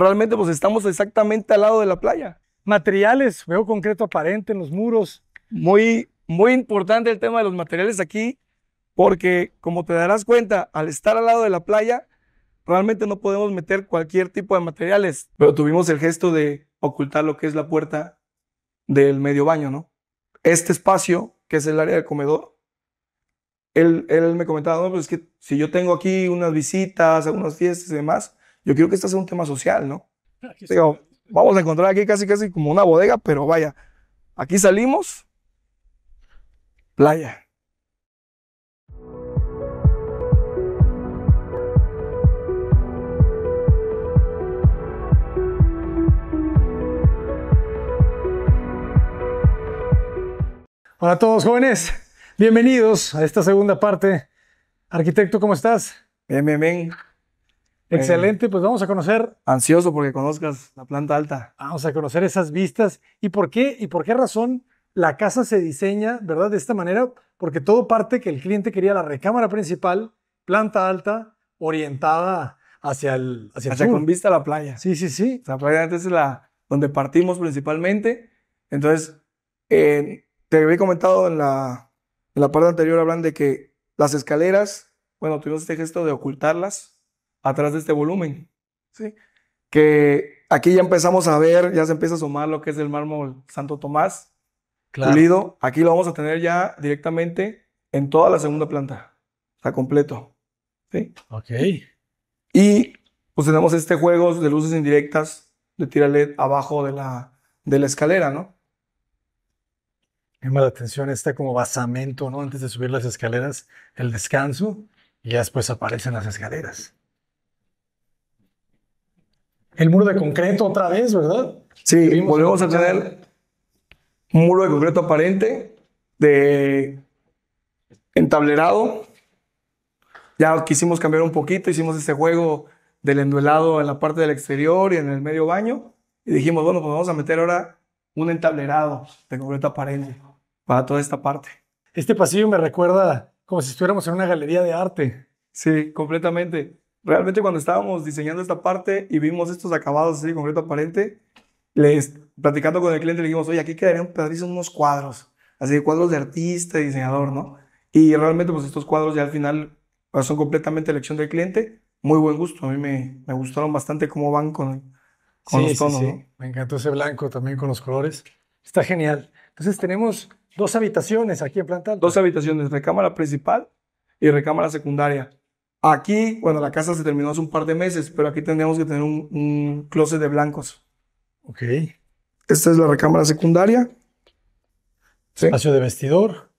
realmente pues estamos exactamente al lado de la playa. Materiales, veo concreto aparente en los muros. Muy, muy importante el tema de los materiales aquí, porque como te darás cuenta, al estar al lado de la playa, realmente no podemos meter cualquier tipo de materiales. Pero tuvimos el gesto de ocultar lo que es la puerta del medio baño, ¿no? Este espacio, que es el área del comedor, él, él me comentaba, no, pues es que si yo tengo aquí unas visitas, algunas fiestas y demás, yo creo que este es un tema social, ¿no? Digo, vamos a encontrar aquí casi, casi como una bodega, pero vaya, aquí salimos, playa. Hola a todos jóvenes, bienvenidos a esta segunda parte. Arquitecto, ¿cómo estás? Bien, bien, bien. Eh, Excelente, pues vamos a conocer. Ansioso porque conozcas la planta alta. Vamos a conocer esas vistas. ¿Y por qué? ¿Y por qué razón la casa se diseña, verdad, de esta manera? Porque todo parte que el cliente quería la recámara principal, planta alta, orientada hacia el hacia, con vista a la playa. Sí, sí, sí. O playa es la donde partimos principalmente. Entonces, eh, te había comentado en la, en la parte anterior Hablan de que las escaleras, bueno, tuvimos este gesto de ocultarlas atrás de este volumen. ¿sí? Que aquí ya empezamos a ver, ya se empieza a sumar... lo que es el mármol Santo Tomás claro. pulido. Aquí lo vamos a tener ya directamente en toda la segunda planta. Está completo. ¿sí? Ok. Y pues tenemos este juego de luces indirectas de tira LED abajo de la, de la escalera, ¿no? Llama la atención este como basamento, ¿no? Antes de subir las escaleras, el descanso y ya después aparecen las escaleras el muro de concreto otra vez, ¿verdad? Sí, volvemos a tener un muro de concreto aparente, de entablerado. Ya quisimos cambiar un poquito, hicimos ese juego del enduelado en la parte del exterior y en el medio baño. Y dijimos, bueno, pues vamos a meter ahora un entablerado de concreto aparente para toda esta parte. Este pasillo me recuerda como si estuviéramos en una galería de arte. Sí, completamente realmente cuando estábamos diseñando esta parte y vimos estos acabados así de concreto aparente, les, platicando con el cliente le dijimos, oye, aquí quedarían unos cuadros, así de cuadros de artista y diseñador, ¿no? Y realmente pues estos cuadros ya al final pues, son completamente elección del cliente, muy buen gusto, a mí me, gustaron bastante cómo van con, con los tonos. Sí, ¿no? Me encantó ese blanco también con los colores, está genial. Entonces tenemos dos habitaciones aquí en planta. Dos habitaciones, recámara principal y recámara secundaria. Aquí, bueno, la casa se terminó hace un par de meses, pero aquí tendríamos que tener un, closet de blancos. Ok. Esta es la recámara secundaria. ¿Sí? Espacio de vestidor.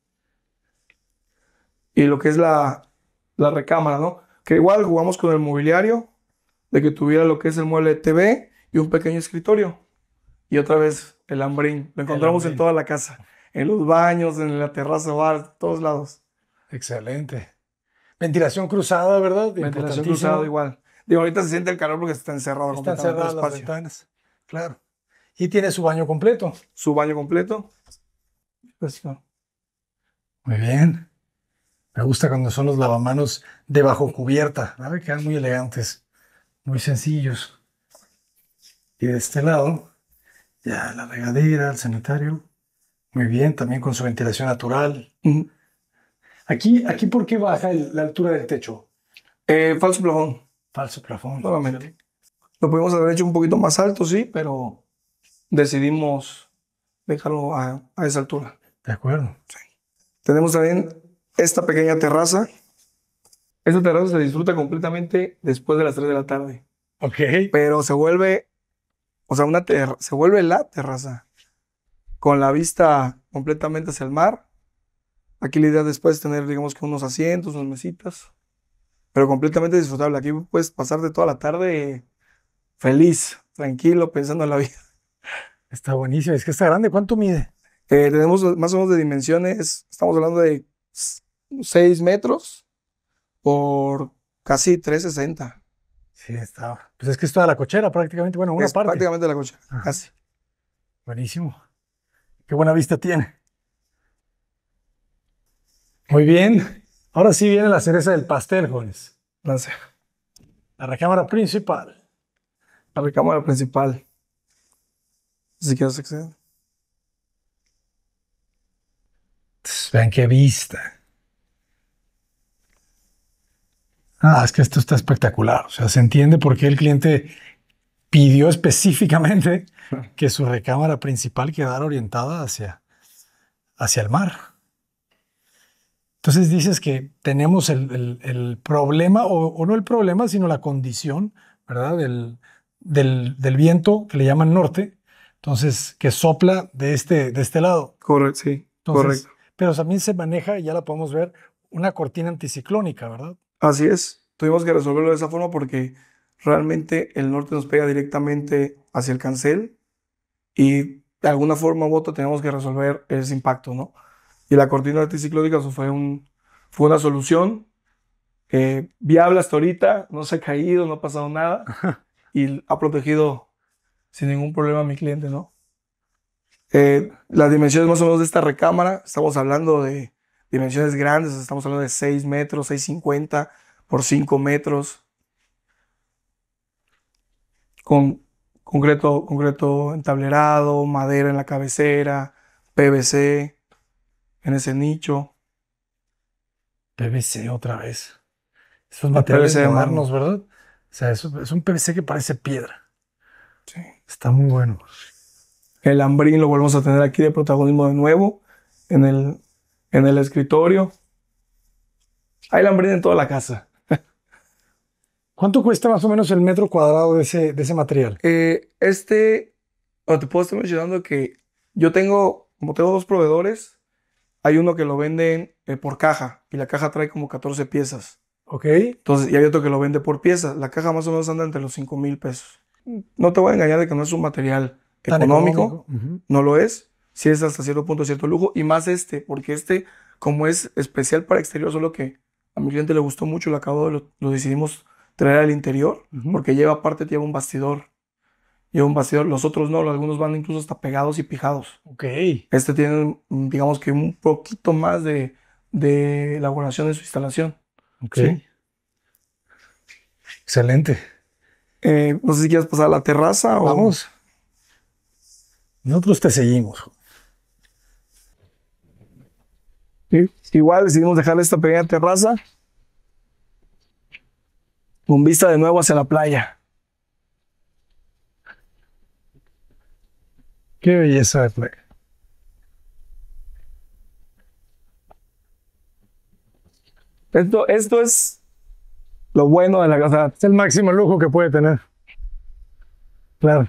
Y lo que es la, recámara, ¿no? Que igual jugamos con el mobiliario, de que tuviera lo que es el mueble de TV y un pequeño escritorio. Y otra vez el hambrín. Lo encontramos en toda la casa, en los baños, en la terraza, bar, todos lados. Excelente. Ventilación cruzada, ¿verdad? Ventilación cruzada igual. Digo, ahorita se siente el calor porque está encerrado. Están las ventanas. Claro. Y tiene su baño completo. Su baño completo. Pues muy bien. Me gusta cuando son los lavamanos de bajo cubierta. ¿Vale? Quedan muy elegantes. Muy sencillos. Y de este lado, ya la regadera, el sanitario. Muy bien, también con su ventilación natural. Aquí, aquí ¿por qué baja la altura del techo? Eh, falso plafón. Falso plafón. solamente. Lo pudimos haber hecho un poquito más alto, sí, pero decidimos dejarlo a, esa altura. De acuerdo. Sí. Tenemos también esta pequeña terraza. Esta terraza se disfruta completamente después de las 3 de la tarde. Ok. Pero se vuelve, o sea, una se vuelve la terraza con la vista completamente hacia el mar Aquí la idea después es tener, digamos, que unos asientos, unas mesitas, pero completamente disfrutable. Aquí puedes pasarte toda la tarde feliz, tranquilo, pensando en la vida. Está buenísimo. Es que está grande. ¿Cuánto mide? Eh, tenemos más o menos de dimensiones, estamos hablando de 6 metros por casi 360. Sí, está. Pues es que es toda la cochera prácticamente. Bueno, una es parte. Prácticamente la cochera, casi. Buenísimo. Qué buena vista tiene. Muy bien. Ahora sí viene la cereza del pastel, jóvenes. Gracias. La recámara principal. La recámara principal. Si quieres acceder. Vean qué vista. Ah, es que esto está espectacular. O sea, se entiende por qué el cliente pidió específicamente que su recámara principal quedara orientada hacia, hacia el mar. Entonces dices que tenemos el, problema, o, no el problema, sino la condición, ¿verdad? Del, del, viento que le llaman norte, entonces que sopla de este, de este lado. Correcto, sí, correcto. Pero también se maneja, y ya la podemos ver, una cortina anticiclónica, ¿verdad? Así es, tuvimos que resolverlo de esa forma porque realmente el norte nos pega directamente hacia el cancel y de alguna forma u otra tenemos que resolver ese impacto, ¿no? Y la cortina anticiclónica fue, un, fue una solución eh, viable hasta ahorita, no se ha caído, no ha pasado nada y ha protegido sin ningún problema a mi cliente, ¿no? Eh, las dimensiones más o menos de esta recámara, estamos hablando de dimensiones grandes, estamos hablando de 6 metros, 6,50 por 5 metros, con concreto, concreto entablerado, madera en la cabecera, PVC, en ese nicho. PVC otra vez. Esos materiales de ¿verdad? O sea, es, un PVC que parece piedra. Sí. Está muy bueno. El lambrín lo volvemos a tener aquí de protagonismo de nuevo en el, en el escritorio. Hay Lambrín en toda la casa. ¿Cuánto cuesta más o menos el metro cuadrado de ese, de ese material? Eh, este, te puedo estar mencionando que yo tengo, como tengo dos proveedores, hay uno que lo venden eh, por caja y la caja trae como 14 piezas. Ok. Entonces, y hay otro que lo vende por piezas. La caja más o menos anda entre los 5 mil pesos. No te voy a engañar de que no es un material económico, no lo es. si es hasta cierto punto cierto lujo y más este, porque este, como es especial para exterior, solo que a mi cliente le gustó mucho, lo acabado, lo, decidimos traer al interior, porque lleva aparte, lleva un bastidor y un bastidor. Los otros no, algunos van incluso hasta pegados y pijados. Ok. Este tiene, mm, digamos que un poquito más de, elaboración de su instalación. Ok. Excelente. Eh, no sé si quieres pasar a la terraza o. Vamos. Nosotros te seguimos. Igual decidimos dejar esta pequeña terraza con vista de nuevo hacia la playa. Qué belleza de placa. Esto, esto es lo bueno de la casa. Es el máximo lujo que puede tener. Claro.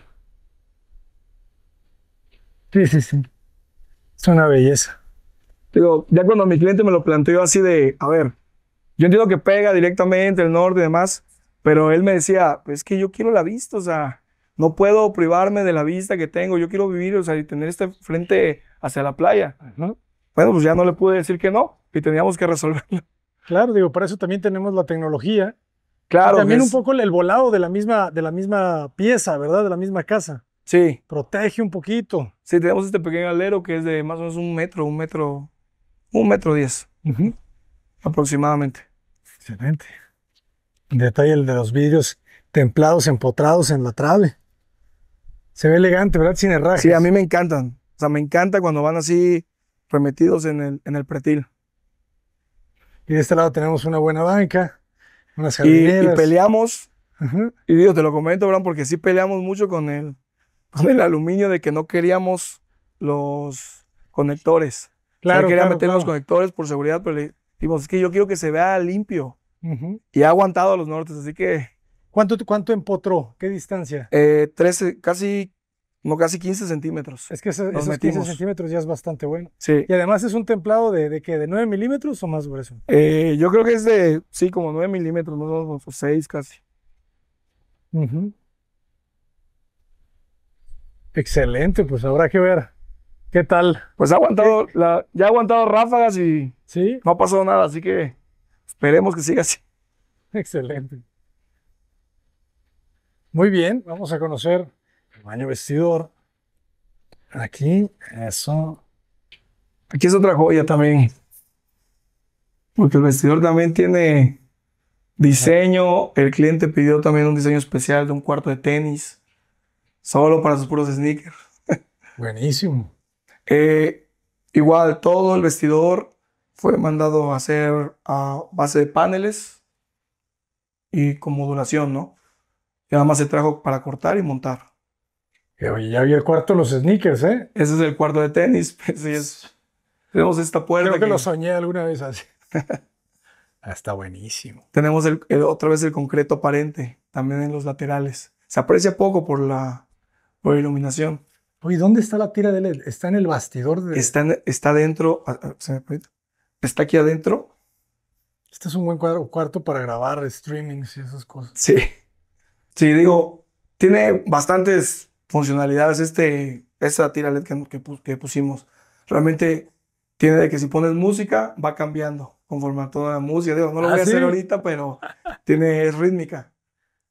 Sí, sí, sí. Es una belleza. Digo, ya cuando mi cliente me lo planteó así de, a ver, yo entiendo que pega directamente el norte y demás, pero él me decía, pues es que yo quiero la vista, o sea, no puedo privarme de la vista que tengo, yo quiero vivir, o sea, y tener este frente hacia la playa. Bueno, pues ya no le pude decir que no y teníamos que resolverlo. Claro, digo, para eso también tenemos la tecnología. Claro. también un poco el volado de la, misma, de la misma pieza, ¿verdad? De la misma casa. Sí. Protege un poquito. Sí, tenemos este pequeño alero que es de más o menos un metro, un metro, un metro diez. Aproximadamente. Excelente. detalle el de los vidrios templados, empotrados en la trave. Se ve elegante, ¿verdad? Sin herrajes. Sí, a mí me encantan. O sea, me encanta cuando van así remetidos en el, en el pretil. Y de este lado tenemos una buena banca, unas jardineras. Y, peleamos, y digo, te lo comento, Bran, porque sí peleamos mucho con el, con el aluminio de que no queríamos los conectores. Claro, quería meter los conectores por seguridad, pero le dijimos, es que yo quiero que se vea limpio. Y ha aguantado a los nortes, así que ¿Cuánto, empotró? ¿Qué distancia? Eh, 13, casi, no, casi 15 centímetros. Es que esos 15 centímetros ya es bastante bueno. Sí. Y además es un templado de, de qué, de 9 milímetros o más grueso. Eh, yo creo que es de, sí, como 9 milímetros, no, o 6 casi. Excelente, pues habrá que ver. ¿Qué tal? Pues ha aguantado, la, ya ha aguantado ráfagas y no ha pasado nada, así que esperemos que siga así. Excelente. Muy bien, vamos a conocer el baño vestidor. Aquí, eso. Aquí es otra joya también. Porque el vestidor también tiene diseño. El cliente pidió también un diseño especial de un cuarto de tenis. Solo para sus puros sneakers. Buenísimo. Eh, igual, todo el vestidor fue mandado a hacer a base de paneles y con modulación, ¿no? Y nada más se trajo para cortar y montar. Oye, ya había el cuarto los sneakers, ¿eh? Ese es el cuarto de tenis. Pues, es. Tenemos esta puerta. Creo que, lo soñé alguna vez así. Ah, está buenísimo. Tenemos otra vez el concreto aparente, también en los laterales. Se aprecia poco por la, iluminación. Oye, ¿dónde está la tira de LED? ¿Está en el bastidor? De... Está, está dentro. Ah, ah, está aquí adentro. Este es un buen cuadro, cuarto para grabar streamings y esas cosas. Sí. Sí, digo, tiene bastantes funcionalidades este, esta tira LED que, pusimos. Realmente tiene de que si pones música, va cambiando conforme a toda la música. Digo, no lo ah, voy a hacer ahorita, pero tiene, es rítmica.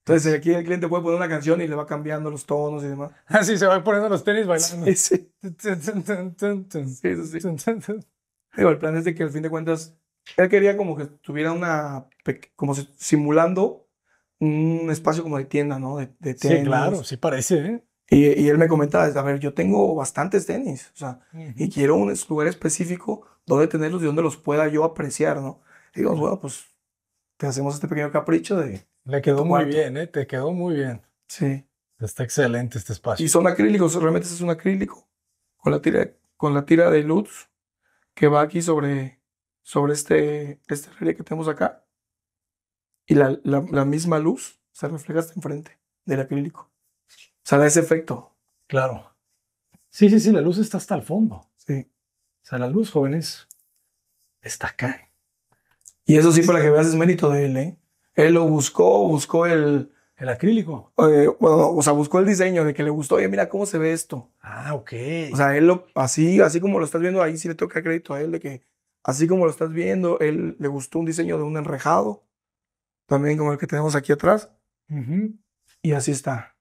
Entonces aquí el cliente puede poner una canción y le va cambiando los tonos y demás. Así se va poniendo los tenis bailando. Sí, sí. sí, sí. Digo, el plan es de que al fin de cuentas, él quería como que estuviera una, como simulando un espacio como de tienda, ¿no? De, tenis. Sí, claro, sí parece, ¿eh? Y, él me comentaba, a ver, yo tengo bastantes tenis, o sea, y quiero un lugar específico donde tenerlos y donde los pueda yo apreciar, ¿no? Y digo, bueno, pues te hacemos este pequeño capricho de... Le quedó muy bien, ¿eh? Te quedó muy bien. Sí. Está excelente este espacio. Y son acrílicos, realmente es un acrílico con la tira, con la tira de luz que va aquí sobre, sobre este, este que tenemos acá y la, misma luz se refleja hasta enfrente del acrílico. O sea, da ese efecto. Claro. Sí, sí, sí, la luz está hasta el fondo. Sí. O sea, la luz, jóvenes, está acá. Y eso sí, para que veas, es mérito de él, ¿eh? Él lo buscó, buscó el... El acrílico. Eh, bueno, o sea, buscó el diseño de que le gustó. Oye, mira cómo se ve esto. Ah, ok. O sea, él lo, así, así como lo estás viendo ahí, sí le toca crédito a él de que, así como lo estás viendo, él le gustó un diseño de un enrejado también como el que tenemos aquí atrás. Y así está.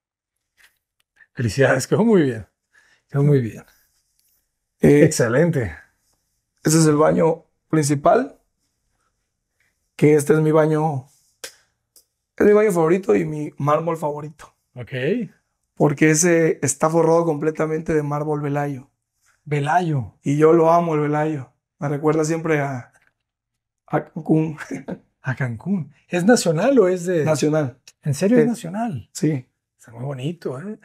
Felicidades, quedó muy bien. Quedó muy bien. Eh, Excelente. Ese es el baño principal. Que este es mi baño. Es mi baño favorito y mi mármol favorito. Ok. Porque ese está forrado completamente de mármol velayo. Velayo. Y yo lo amo, el velayo. Me recuerda siempre a, a Cancún. a Cancún. ¿Es nacional o es de...? Nacional. ¿En serio es, eh, nacional? Sí. Está muy bonito, ¿eh?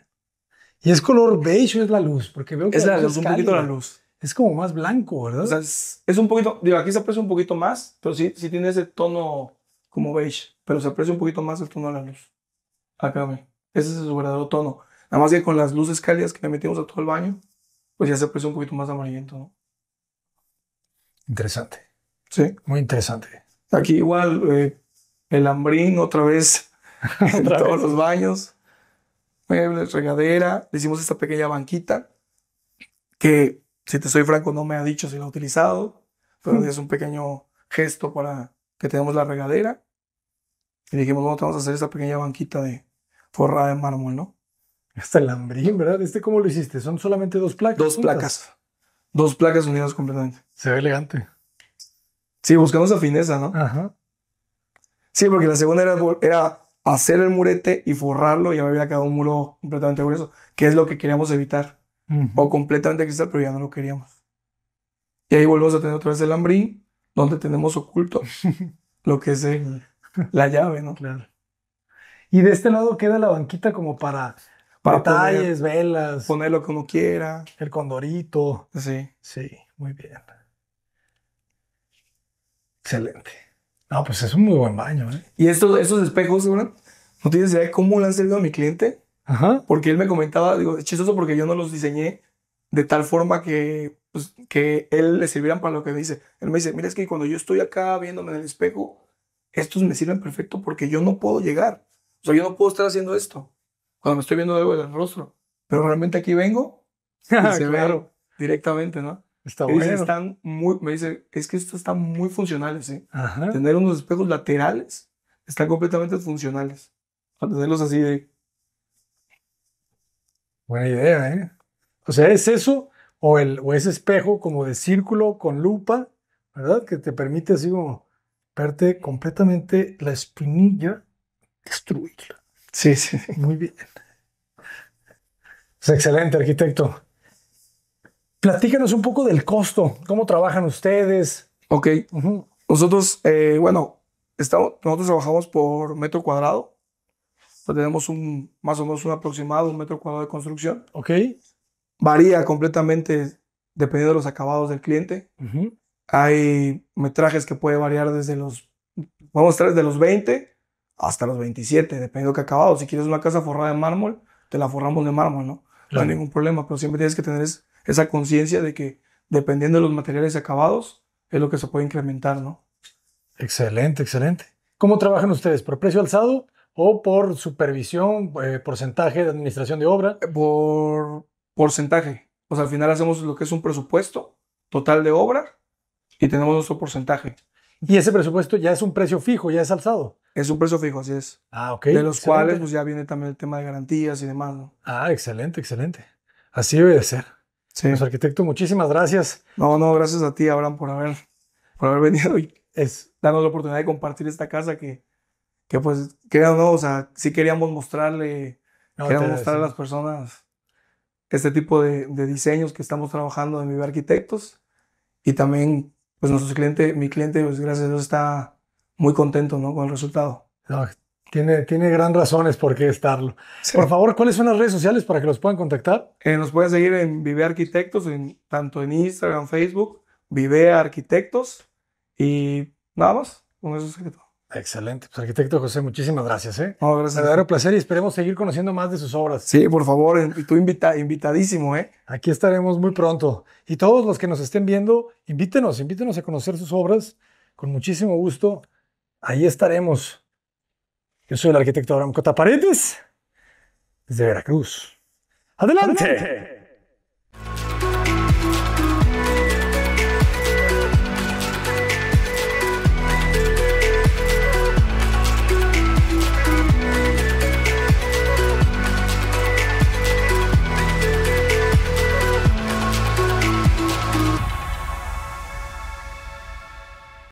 Y es color beige, o es la luz, porque veo que es un poquito la luz. Es como más blanco, ¿verdad? O sea, es, un poquito, digo, aquí se aprecia un poquito más, pero sí, tiene ese tono como beige, pero se aprecia un poquito más el tono de la luz. Acá, ve. Ese es su verdadero tono. Nada más que con las luces cálidas que le metimos a todo el baño, pues ya se aprecia un poquito más amarillento, ¿no? Interesante. Sí. Muy interesante. Aquí igual, eh, el hambrín otra vez en todos los baños, regadera. hicimos esta pequeña banquita que, si te soy franco, no me ha dicho si la ha utilizado, pero es un pequeño gesto para que tengamos la regadera. Y dijimos, bueno, vamos a hacer esta pequeña banquita de forrada de mármol, ¿no? Hasta el lambrín, ¿verdad? ¿Este cómo lo hiciste? Son solamente dos placas. Dos placas. Dos placas unidas completamente. Se ve elegante. Sí, buscamos esa ¿no? Ajá. Sí, porque la segunda era, hacer el murete y forrarlo y ya me había quedado un muro completamente grueso, que es lo que queríamos evitar. O completamente cristal, pero ya no lo queríamos. Y ahí volvemos a tener otra vez el lambrín, donde tenemos oculto lo que es la llave, ¿no? Claro. Y de este lado queda la banquita como para, para detalles, velas. Poner lo que uno quiera. El condorito. Sí. Sí, muy bien. Excelente. No, pues es un muy buen baño. ¿eh? Y estos, espejos, ¿no? no tienes idea de cómo le han servido a mi cliente. Ajá. Porque él me comentaba, digo, es chistoso porque yo no los diseñé de tal forma que, pues, que él le sirvieran para lo que me dice. Él me dice, mira, es que cuando yo estoy acá viéndome en el espejo, estos me sirven perfecto porque yo no puedo llegar. O sea, yo no puedo estar haciendo esto cuando me estoy viendo algo el rostro. Pero realmente aquí vengo y se claro. ve directamente, ¿no? están muy, me dice, es que esto están muy funcionales, ¿eh? Tener unos espejos laterales están completamente funcionales. tenerlos así de... Buena idea, ¿eh? O sea, es eso o, el, ese espejo como de círculo con lupa, ¿verdad? Que te permite así como verte completamente la espinilla, destruirla. Sí, sí. Muy bien. Es excelente, arquitecto. Platícanos un poco del costo, cómo trabajan ustedes. Ok. Nosotros, eh, bueno, estamos, nosotros trabajamos por metro cuadrado. tenemos un, más o menos un aproximado, un metro cuadrado de construcción. Ok. Varía completamente dependiendo de los acabados del cliente. Hay metrajes que puede variar desde los, vamos a desde los 20 hasta los 27, dependiendo de qué acabado. Si quieres una casa forrada de mármol, te la forramos de mármol, ¿no? No hay ningún problema, pero siempre tienes que tener es, esa conciencia de que dependiendo de los materiales acabados es lo que se puede incrementar, ¿no? Excelente, excelente. ¿Cómo trabajan ustedes? ¿Por precio alzado o por supervisión, eh, porcentaje de administración de obra? Eh, por porcentaje. O sea, al final hacemos lo que es un presupuesto total de obra y tenemos nuestro porcentaje. Y ese presupuesto ya es un precio fijo, ya es alzado. Es un precio fijo, así es. Ah, ok. De los cuales pues, ya viene también el tema de garantías y demás, ¿no? Ah, excelente, excelente. Así debe de ser. Sí. Pues, arquitecto, muchísimas gracias. No, no, gracias a ti, Abraham, por haber, por haber venido y es, darnos la oportunidad de compartir esta casa que, que pues, que no, o sea, sí queríamos mostrarle, queríamos mostrar a las personas este tipo de, diseños que estamos trabajando en Vive Arquitectos y también, pues, nuestro cliente, mi cliente, pues, gracias a Dios está muy contento, ¿no? Con el resultado. Tiene, tiene gran razones por qué estarlo. Por favor, ¿cuáles son las redes sociales para que los puedan contactar? Eh, nos pueden seguir en Vive Arquitectos, en, tanto en Instagram, Facebook, Vive Arquitectos y nada más. un eso Excelente. Pues, arquitecto José, muchísimas gracias. ¿eh? Verdadero placer y esperemos seguir conociendo más de sus obras. Sí, por favor, y tú invita, invitadísimo. ¿eh? Aquí estaremos muy pronto. Y todos los que nos estén viendo, invítenos, invítenos a conocer sus obras. Con muchísimo gusto. Ahí estaremos. Yo soy el arquitecto Abraham Cotaparedes, desde Veracruz. ¡Adelante!